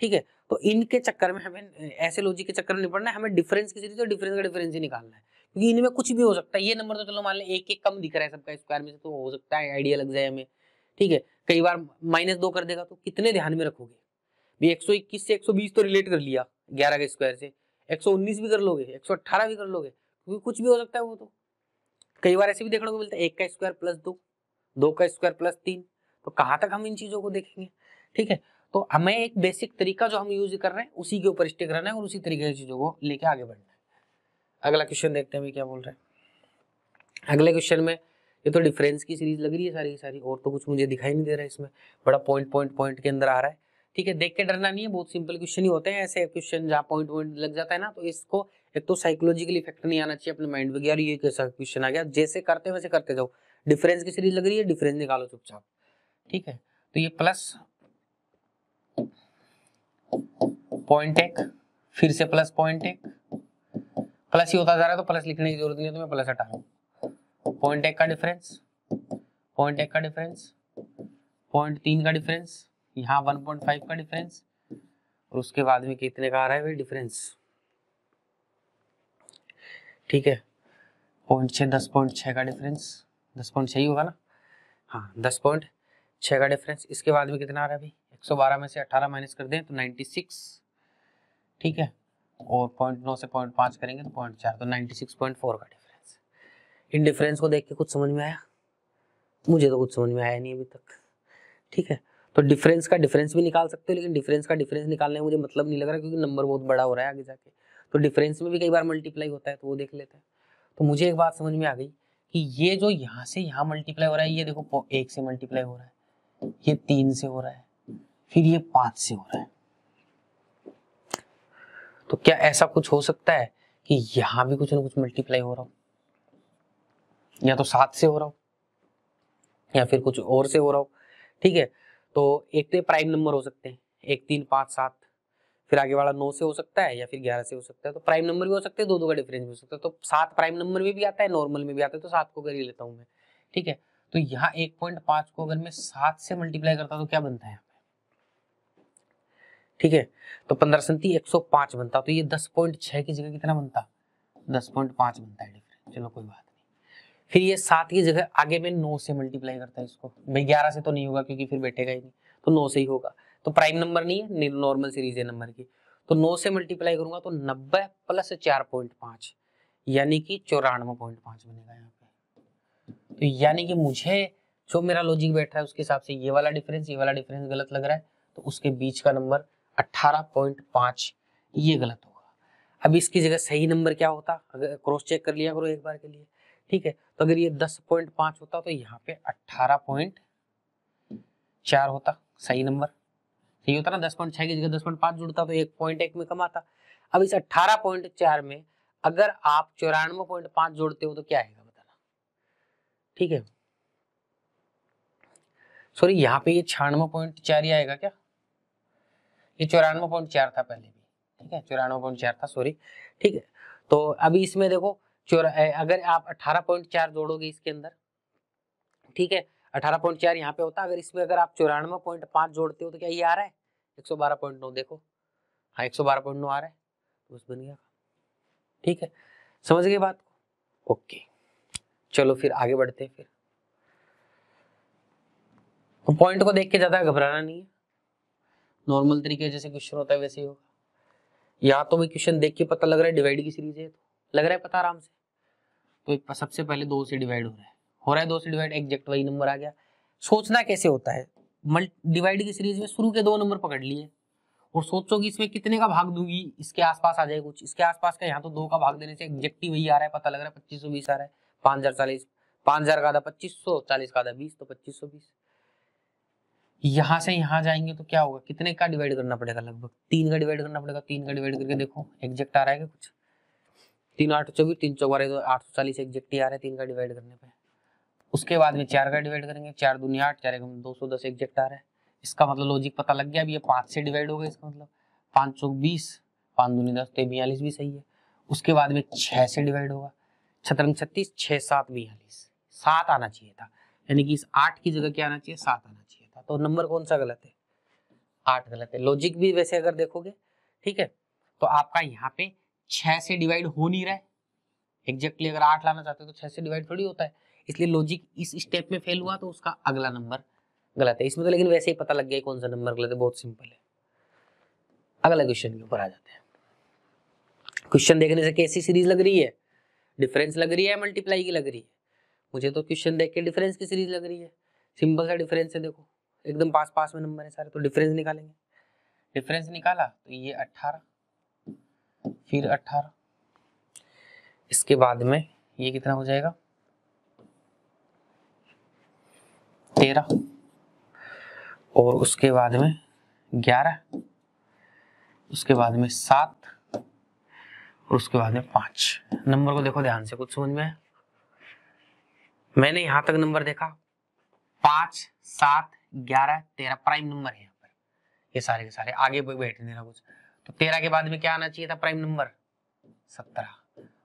ठीक है तो इनके चक्कर में हमें ऐसे लॉजिक के चक्कर में नहीं पड़ना है हमें डिफरेंस की सीरीज और डिफरेंस का डिफरेंस ही निकालना है क्योंकि इनमें कुछ भी हो सकता है ये नंबर तो चलो मान लें एक एक कम दिख रहा है सबका स्क्वायर में से तो हो सकता है आइडिया लग जाए हमें ठीक है कई बार माइनस दो कर देगा तो कितने ध्यान में रखोगे भी एक सौ इक्कीस से एक सौ बीस तो रिलेट कर लिया ग्यारह के स्क्वायर से एक सौ उन्नीस भी कर लोगे एक सौ अट्ठारह भी कर लोगे क्योंकि कुछ भी हो सकता है वो तो कई बार ऐसे भी देखने को मिलता है एक का स्क्वायर प्लस दो दो का स्क्वायर प्लस तीन तो कहाँ तक हम इन चीज़ों को देखेंगे ठीक है तो हमें एक बेसिक तरीका जो हम यूज कर रहे हैं उसी के ऊपर स्टिक रहना है और उसी तरीके की चीज़ों को लेके आगे बढ़ना है अगला क्वेश्चन देखते हैं क्या बोल रहे हैं अगले क्वेश्चन में ये तो डिफरेंस की सीरीज लग रही है सारी की सारी और तो कुछ मुझे दिखाई नहीं दे रहा है इसमें बड़ा पॉइंट पॉइंट पॉइंट के अंदर आ रहा है ठीक है देख के डरना नहीं है बहुत सिंपल क्वेश्चन ही होते हैं ऐसे क्वेश्चन जहाँ पॉइंट वॉइंट लग जाता है ना तो इसको एक तो साइकोलॉजिकल इफेक्ट नहीं आना चाहिए अपने माइंड में यार ये कैसा क्वेश्चन आ गया जैसे करते वैसे करते जाओ डिफरेंस की सीरीज लग रही है डिफरेंस निकालो चुपचाप ठीक है तो ये प्लस पॉइंट एक फिर से प्लस पॉइंट एक प्लस ही होता जा रहा है तो प्लस लिखने की जरूरत नहीं है तो मैं प्लस हटा रहा पॉइंट एक का डिफरेंस पॉइंट एक का डिफरेंस पॉइंट तीन का डिफरेंस यहाँ वन पॉइंट फाइव का डिफरेंस और उसके बाद में कितने का आ रहा है भाई डिफरेंस ठीक है पॉइंट छः दस पॉइंट छः का डिफरेंस दस पॉइंट सही होगा ना हाँ दस पॉइंट छः का डिफरेंस इसके बाद में कितना आ रहा है अभी एक सौ बारह में से अट्ठारह माइनस कर दें तो नाइन्टी सिक्स ठीक है और पॉइंट नौ से पॉइंट पाँच करेंगे तो पॉइंट चार तो नाइन्टी सिक्स पॉइंट फोर का डिफरेंस इन डिफरेंस को देख के कुछ समझ में आया मुझे तो कुछ समझ में आया नहीं अभी तक ठीक है तो डिफरेंस का डिफरेंस भी निकाल सकते हो लेकिन डिफरेंस का डिफरेंस निकालने में मुझे मतलब नहीं लग रहा क्योंकि नंबर बहुत बड़ा हो रहा है आगे जाके तो डिफरेंस में भी कई बार मल्टीप्लाई होता है तो वो देख लेते हैं तो मुझे एक बात समझ में आ गई कि ये जो यहाँ से यहाँ मल्टीप्लाई हो रहा है ये देखो एक से मल्टीप्लाई हो रहा है ये तीन से हो रहा है फिर ये पांच से हो रहा है तो क्या ऐसा कुछ हो सकता है कि यहां भी कुछ ना कुछ मल्टीप्लाई हो रहा हो या तो सात से हो रहा हो या फिर कुछ और से हो रहा हो ठीक है तो एक तो प्राइम नंबर हो सकते हैं एक तीन पांच सात फिर आगे वाला नौ से हो सकता है या फिर ग्यारह से हो सकता है तो प्राइम नंबर भी हो सकते हैं दो दो का डिफरेंस भी हो सकता है तो सात प्राइम नंबर में भी आता है नॉर्मल में भी आता है तो सात को कर ही लेता हूँ मैं ठीक है तो यहाँ एक पॉइंट पाँच को अगर मैं सात से मल्टीप्लाई करता तो क्या बनता है ठीक है तो पंद्रह सन्ती एक सौ पाँच बनता तो ये दस पॉइंट छः की जगह कितना बनता दस पॉइंट पाँच बनता है डिफरेंस चलो कोई बात नहीं फिर ये सात की जगह आगे में नौ से मल्टीप्लाई करता है इसको भाई ग्यारह से तो नहीं होगा क्योंकि फिर बैठेगा ही नहीं तो नौ से ही होगा तो प्राइम नंबर नहीं है नॉर्मल सीरीज है नंबर की तो नौ से मल्टीप्लाई करूंगा तो नब्बे प्लस चार पॉइंट पांच यानी कि चौरानवे पॉइंट बनेगा यहाँ पे तो यानी कि मुझे जो मेरा लॉजिक बैठ रहा है उसके हिसाब से ये वाला डिफरेंस ये वाला डिफरेंस गलत लग रहा है तो उसके बीच का नंबर 18.5 ये गलत होगा अब इसकी जगह सही नंबर क्या होता अगर क्रॉस चेक कर लिया करो एक बार के लिए ठीक है तो अगर ये पांच होता तो यहाँ पे चार होता सही नंबर सही होता ना दस पॉइंट छह की जगह दस पॉइंट पांच जुड़ता तो एक पॉइंट एक में कम आता अब इस अट्ठारह पॉइंट चार में अगर आप चौरानवे पॉइंट पांच जोड़ते हो तो क्या आएगा बताना ठीक है सॉरी यहाँ पे ये छियानवे पॉइंट चार ही आएगा क्या ये चौरानवे पॉइंट चार था पहले भी ठीक है चौरानवे पॉइंट चार था सॉरी ठीक है तो अभी इसमें देखो चौरा अगर आप अट्ठारह पॉइंट चार जोड़ोगे इसके अंदर ठीक है अठारह पॉइंट चार यहाँ पे होता अगर इसमें अगर आप चौरानवे पॉइंट पाँच जोड़ते हो तो क्या ये आ रहा है एक सौ बारह पॉइंट नौ देखो हाँ एक सौ बारह पॉइंट नौ आ रहा है तो बस बन गया ठीक है समझ गए बात को ओके चलो फिर आगे बढ़ते हैं फिर पॉइंट को देख के ज़्यादा घबराना नहीं है नॉर्मल तरीके जैसे क्वेश्चन होता है वैसे ही होगा यहाँ तो भी क्वेश्चन देख के पता लग रहा है डिवाइड की सीरीज है तो लग रहा है पता आराम से तो सबसे पहले दो से डिवाइड हो रहा है हो रहा है दो से डिवाइड एग्जैक्ट वही नंबर आ गया सोचना कैसे होता है डिवाइड की सीरीज में शुरू के दो नंबर पकड़ लिए और कि इसमें कितने का भाग दूंगी इसके आसपास आ जाए कुछ इसके आसपास का यहाँ तो दो का भाग देने से एग्जैक्ट वही आ रहा है पता लग रहा है पच्चीस सौ बीस आ रहा है पाँच हजार चालीस पाँच हजार का आधा पच्चीस सौ चालीस का आधा बीस तो पच्चीस सौ बीस यहाँ से यहाँ जाएंगे तो क्या होगा कितने का डिवाइड करना पड़ेगा लगभग तीन का डिवाइड करना पड़ेगा तीन का डिवाइड करके देखो एग्जैक्ट आ रहा है कुछ तीन आठ चौबीस तीन चौबारे तो आठ सौ चालीस एग्जैक्ट ही आ रहा है तीन का डिवाइड करने पर उसके बाद में चार का डिवाइड करेंगे चार दुनिया आठ चार एक दो सौ दस एग्जेक्ट आ रहा है इसका मतलब लॉजिक पता लग गया अब ये पाँच से डिवाइड हो गया इसका मतलब पाँच सौ बीस पाँच दूनी दस तो बयालीस भी सही है उसके बाद में छः से डिवाइड होगा छतरंग छत्तीस छः सात बयालीस सात आना चाहिए था यानी कि इस आठ की जगह क्या आना चाहिए सात आना चाहिए था तो नंबर कौन सा गलत है आठ गलत है लॉजिक भी वैसे अगर देखोगे ठीक है तो आपका यहाँ पे छः से डिवाइड हो नहीं रहा है एग्जैक्टली अगर आठ लाना चाहते हो तो छः से डिवाइड थोड़ी होता है इसलिए लॉजिक इस स्टेप में फेल हुआ तो उसका अगला नंबर गलत है इसमें तो लेकिन वैसे ही पता लग गया कौन सा नंबर गलत है बहुत सिंपल है अगला क्वेश्चन के ऊपर आ जाते हैं क्वेश्चन देखने से कैसी सीरीज लग रही है डिफरेंस लग रही है मल्टीप्लाई की लग रही है मुझे तो क्वेश्चन देख के डिफरेंस की सीरीज लग रही है सिंपल सा डिफरेंस है देखो एकदम पास पास में नंबर है सारे तो डिफरेंस निकालेंगे डिफरेंस निकाला तो ये अट्ठारह फिर अट्ठारह इसके बाद में ये कितना हो जाएगा तेरह और उसके बाद में ग्यारह उसके बाद में सात और उसके बाद में पांच नंबर को देखो ध्यान से कुछ समझ में मैंने यहां तक नंबर देखा पांच सात ग्यारह तेरह प्राइम नंबर है यहाँ पर ये सारे के सारे आगे बैठने रहा कुछ तो तेरह के बाद में क्या आना चाहिए था प्राइम नंबर सत्रह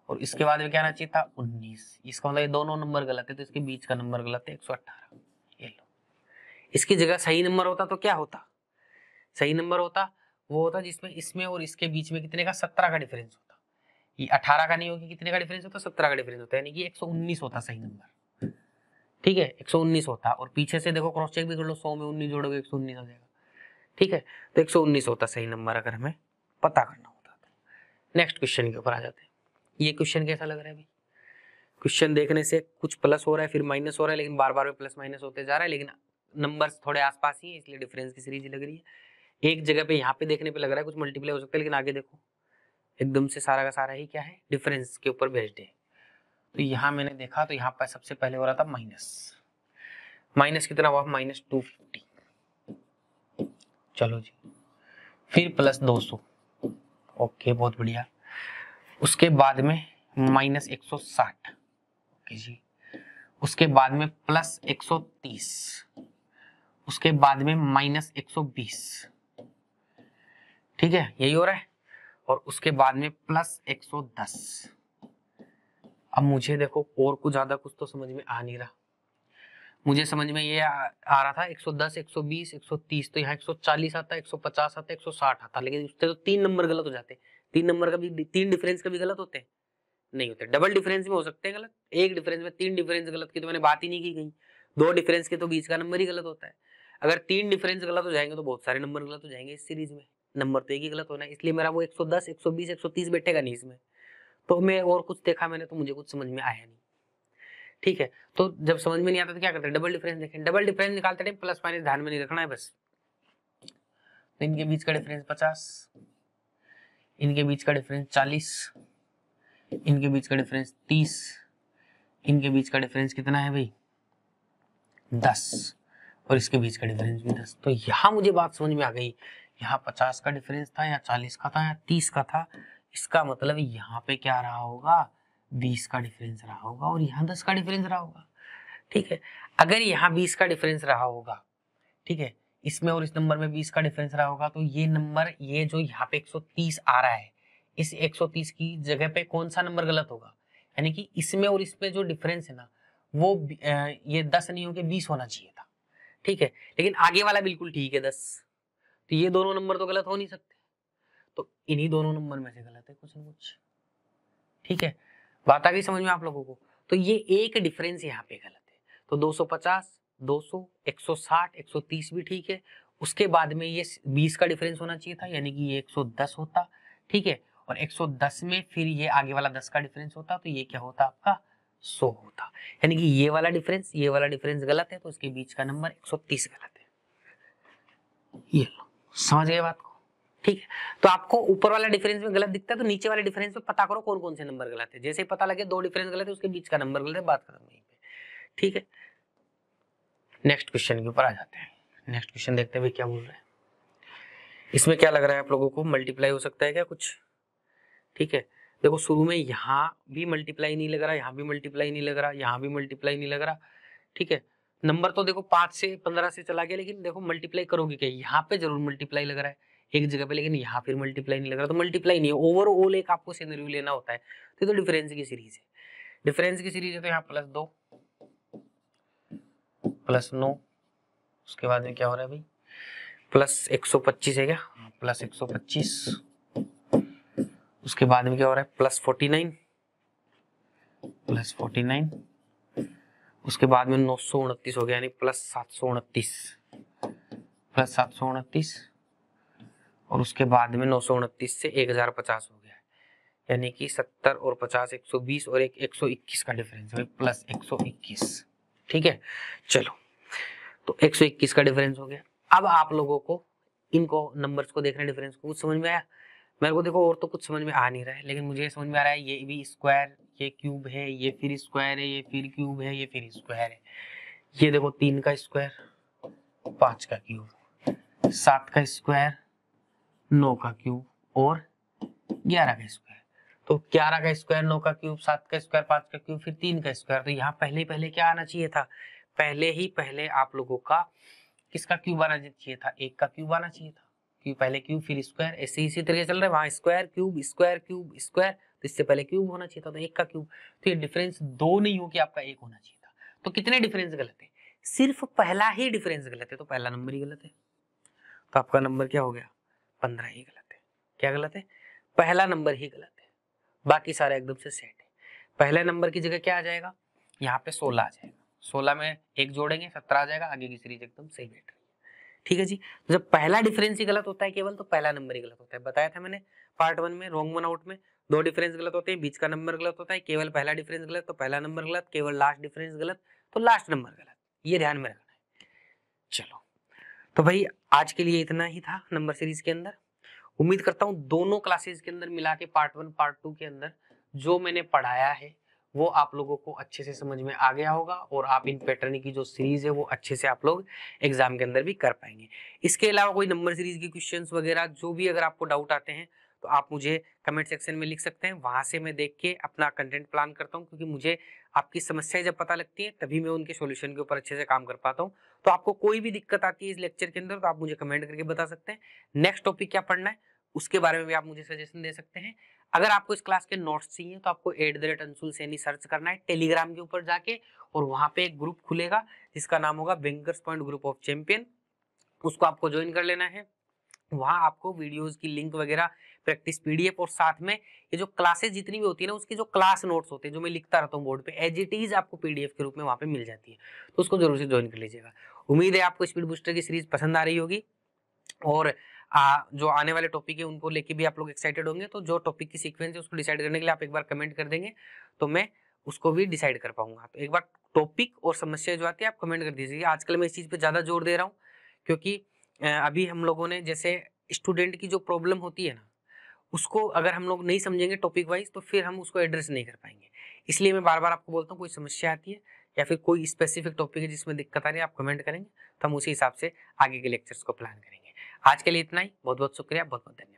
और इसके बाद में क्या आना चाहिए था उन्नीस इसका मतलब ये दोनों नंबर गलत है तो इसके बीच का नंबर गलत है एक सौ अट्ठारह इसकी जगह सही नंबर होता तो क्या होता सही नंबर होता वो होता जिसमें इसमें और इसके बीच में कितने का सत्रह का डिफरेंस होता ये अठारह का नहीं होगी कितने का डिफरेंस होता सत्रह का डिफरेंस होता है यानी कि एक सौ उन्नीस होता सही नंबर ठीक है एक सौ उन्नीस होता और पीछे से देखो क्रॉस चेक भी कर लो सौ में उन्नीस जोड़ोगे एक सौ उन्नीस हो जाएगा ठीक है तो एक सौ उन्नीस होता सही नंबर अगर हमें पता करना होता तो नेक्स्ट क्वेश्चन के ऊपर आ जाते हैं ये क्वेश्चन कैसा लग रहा है क्वेश्चन देखने से कुछ प्लस हो रहा है फिर माइनस हो रहा है लेकिन बार बार में प्लस माइनस होते जा रहा है लेकिन नंबर थोड़े आसपास ही है इसलिए डिफरेंस की सीरीज लग रही है एक जगह पे यहाँ पे देखने पे लग रहा है कुछ मल्टीप्लाई हो सकता है लेकिन आगे देखो एकदम से सारा का सारा ही क्या है डिफरेंस के ऊपर बेस्ड है तो यहाँ मैंने देखा तो यहाँ पर सबसे पहले हो रहा था माइनस माइनस कितना हुआ माइनस टू फिफ्टी चलो जी फिर प्लस दो सौ ओके बहुत बढ़िया उसके बाद में माइनस एक सौ साठ ओके जी उसके बाद में प्लस एक सौ तीस उसके बाद में माइनस एक सौ बीस ठीक है यही हो रहा है और उसके बाद में प्लस एक सौ दस अब मुझे देखो और कुछ ज्यादा कुछ तो समझ में आ नहीं रहा मुझे समझ में ये आ, आ रहा था 110, 120, 130 तो यहाँ 140 आता है 150 आता है 160 आता लेकिन उससे तो तीन नंबर गलत हो जाते तीन नंबर का भी तीन डिफरेंस का भी गलत होते हैं नहीं होते डबल डिफरेंस में हो सकते हैं गलत एक डिफरेंस में तीन डिफरेंस गलत की तो मैंने बात ही नहीं की गई दो डिफरेंस के तो बीच का नंबर ही गलत होता है अगर तीन डिफरेंस गलत हो जाएंगे तो बहुत सारे नंबर गलत हो जाएंगे इस सीरीज में नंबर तो एक ही गलत होना है इसलिए मेरा वो 110, 120, 130 बैठेगा नहीं इसमें तो मैं और कुछ देखा मैंने तो मुझे कुछ समझ में आया नहीं ठीक है तो जब समझ में नहीं आता तो क्या करते हैं डबल डिफरेंस देखें डबल डिफरेंस निकालते टाइम प्लस माइनस ध्यान में नहीं रखना है बस तो इनके बीच का डिफरेंस पचास इनके बीच का डिफरेंस चालीस इनके बीच का डिफरेंस तीस इनके बीच का डिफरेंस कितना है भाई दस और इसके बीच का डिफरेंस भी दस तो यहाँ मुझे बात समझ में आ गई यहाँ पचास का डिफरेंस था या चालीस का था या तीस का था इसका मतलब यहाँ पे क्या रहा होगा बीस का डिफरेंस रहा होगा और यहाँ दस का डिफरेंस रहा होगा ठीक है अगर यहाँ बीस का डिफरेंस रहा होगा ठीक है इसमें और इस नंबर में बीस का डिफरेंस रहा होगा तो ये नंबर ये जो यहाँ पे एक आ रहा है इस एक की जगह पे कौन सा नंबर गलत होगा यानी कि इसमें और इसमें जो डिफरेंस है ना वो ये दस नहीं होकर बीस होना चाहिए ठीक है लेकिन आगे वाला बिल्कुल ठीक है दस तो ये दोनों नंबर तो गलत हो नहीं सकते तो इन्हीं दोनों नंबर में से गलत है कुछ ना कुछ ठीक है बात आ गई समझ में आप लोगों को तो ये एक डिफरेंस यहाँ पे गलत है तो 250, 200, 160, 130 भी ठीक है उसके बाद में ये 20 का डिफरेंस होना चाहिए था यानी कि ये 110 होता ठीक है और 110 में फिर ये आगे वाला 10 का डिफरेंस होता तो ये क्या होता आपका सो होता यानी कि ये वाला डिफरेंस ये वाला डिफरेंस गलत है तो इसके बीच का नंबर 130 गलत है ये लो समझ गए बात को ठीक है तो आपको ऊपर वाला डिफरेंस में गलत दिखता है तो नीचे वाले डिफरेंस में पता करो कौन कौन से नंबर गलत है जैसे ही पता लगे दो डिफरेंस गलत है उसके बीच का नंबर गलत है बात खत्म वहीं पे ठीक है नेक्स्ट क्वेश्चन के ऊपर आ जाते हैं नेक्स्ट क्वेश्चन देखते हैं क्या बोल रहे हैं इसमें क्या लग रहा है आप लोगों को मल्टीप्लाई हो सकता है क्या कुछ ठीक है देखो शुरू में यहाँ भी मल्टीप्लाई नहीं लग रहा यहाँ भी मल्टीप्लाई नहीं लग रहा यहाँ भी मल्टीप्लाई नहीं लग रहा ठीक है नंबर तो देखो पाँच से पंद्रह से चला गया लेकिन देखो मल्टीप्लाई करोगे क्या यहाँ पे जरूर मल्टीप्लाई लग रहा है एक जगह पे लेकिन यहाँ फिर मल्टीप्लाई नहीं लग रहा तो मल्टीप्लाई नहीं है ओवरऑल एक आपको सीनरियो लेना होता है तो तो डिफरेंस की सीरीज है डिफरेंस की सीरीज है तो यहाँ प्लस दो प्लस नो उसके बाद में क्या हो रहा है भाई प्लस एक सौ पच्चीस है क्या प्लस हाँ, एक सौ पच्चीस उसके बाद में क्या हो रहा है plus forty nine plus forty nine उसके बाद में नौ सौ उनतीस हो गया यानी प्लस सात सौ उनतीस प्लस सात सौ उनतीस और उसके बाद में नौ सौ उनतीस से एक हजार पचास हो गया यानी कि सत्तर और पचास एक सौ बीस और एक एक सौ इक्कीस का डिफरेंस हो गया प्लस एक सौ इक्कीस ठीक है चलो तो एक सौ इक्कीस का डिफरेंस हो गया अब आप लोगों को इनको नंबर्स को देखना डिफरेंस को कुछ समझ में आया मेरे को देखो और तो कुछ समझ में आ नहीं रहा है लेकिन मुझे समझ में आ रहा है ये भी स्क्वायर ये क्यूब है ये फिर स्क्वायर है ये फिर क्यूब है ये फिर स्क्वायर है ये देखो तीन का स्क्वायर पाँच का क्यूब सात का स्क्वायर नौ का क्यूब और ग्यारह का स्क्वायर तो ग्यारह का स्क्वायर नौ का क्यूब सात का स्क्वायर पाँच का क्यूब फिर तीन का स्क्वायर तो यहाँ पहले पहले क्या आना चाहिए था पहले ही पहले आप लोगों का किसका क्यूब आना चाहिए था एक का क्यूब आना चाहिए था क्यूब पहले क्यूब फिर स्क्वायर ऐसे इसी तरीके चल रहे वहाँ square cube square cube square तो इससे पहले क्यूब होना चाहिए था तो एक का क्यूब तो ये डिफरेंस दो नहीं हो कि आपका एक होना चाहिए था तो कितने डिफरेंस गलत है सिर्फ पहला ही डिफरेंस गलत है तो पहला नंबर ही गलत है तो आपका नंबर क्या हो गया पंद्रह ही गलत है क्या गलत है पहला नंबर ही गलत है बाकी सारे एकदम से सेट है पहले नंबर की जगह क्या आ जाएगा यहाँ पे सोलह आ जाएगा सोलह में एक जोड़ेंगे सत्रह आ जाएगा आगे की सीरीज एकदम सही बैठ ठीक है जी तो जब पहला डिफरेंस ही गलत होता है केवल तो पहला नंबर ही गलत होता है बताया था मैंने पार्ट वन में रॉन्ग वन आउट में दो डिफरेंस गलत होते हैं बीच का नंबर गलत होता है केवल पहला डिफरेंस गलत तो पहला नंबर गलत केवल लास्ट डिफरेंस गलत तो लास्ट नंबर गलत ये ध्यान में रखना है चलो तो भाई आज के लिए इतना ही था नंबर सीरीज के अंदर उम्मीद करता हूँ दोनों क्लासेज के अंदर मिला के पार्ट वन पार्ट टू के अंदर जो मैंने पढ़ाया है वो आप लोगों को अच्छे से समझ में आ गया होगा और आप इन पैटर्न की जो सीरीज है वो अच्छे से आप लोग एग्जाम के अंदर भी कर पाएंगे इसके अलावा कोई नंबर सीरीज के क्वेश्चन वगैरह जो भी अगर आपको डाउट आते हैं तो आप मुझे कमेंट सेक्शन में लिख सकते हैं वहां से मैं देख के अपना कंटेंट प्लान करता हूँ क्योंकि मुझे आपकी समस्याएं जब पता लगती हैं तभी मैं उनके सॉल्यूशन के ऊपर अच्छे से काम कर पाता हूँ तो आपको कोई भी दिक्कत आती है इस लेक्चर के अंदर तो आप मुझे कमेंट करके बता सकते हैं नेक्स्ट टॉपिक क्या पढ़ना है उसके बारे में भी आप मुझे सजेशन दे सकते हैं अगर आपको इस क्लास के नोट्स चाहिए तो आपको at the rate Anshul Saini search करना है टेलीग्राम के ऊपर जाके और वहाँ पे एक ग्रुप खुलेगा जिसका नाम होगा bankers point group of champion उसको आपको ज्वाइन कर लेना है वहाँ आपको वीडियोस की लिंक वगैरह प्रैक्टिस पीडीएफ और साथ में ये जो क्लासेस जितनी भी होती है ना उसकी जो क्लास नोट्स होते हैं जो मैं लिखता रहता हूँ बोर्ड पे एज इट इज आपको पीडीएफ के रूप में वहाँ पे मिल जाती है तो उसको जरूर से ज्वाइन कर लीजिएगा उम्मीद है आपको स्पीड बूस्टर की सीरीज पसंद आ रही होगी और आ, जो आने वाले टॉपिक है उनको लेके भी आप लोग एक्साइटेड होंगे तो जो टॉपिक की सीक्वेंस है उसको डिसाइड करने के लिए आप एक बार कमेंट कर देंगे तो मैं उसको भी डिसाइड कर पाऊंगा तो एक बार टॉपिक और समस्या जो आती है आप कमेंट कर दीजिए आजकल मैं इस चीज़ पर ज़्यादा जोर दे रहा हूँ क्योंकि अभी हम लोगों ने जैसे स्टूडेंट की जो प्रॉब्लम होती है ना उसको अगर हम लोग नहीं समझेंगे टॉपिक वाइज तो फिर हम उसको एड्रेस नहीं कर पाएंगे इसलिए मैं बार बार आपको बोलता हूँ कोई समस्या आती है या फिर कोई स्पेसिफिक टॉपिक है जिसमें दिक्कत आ रही है आप कमेंट करेंगे तो हम उसी हिसाब से आगे के लेक्चर्स को प्लान करेंगे आज के लिए इतना ही बहुत बहुत शुक्रिया बहुत बहुत धन्यवाद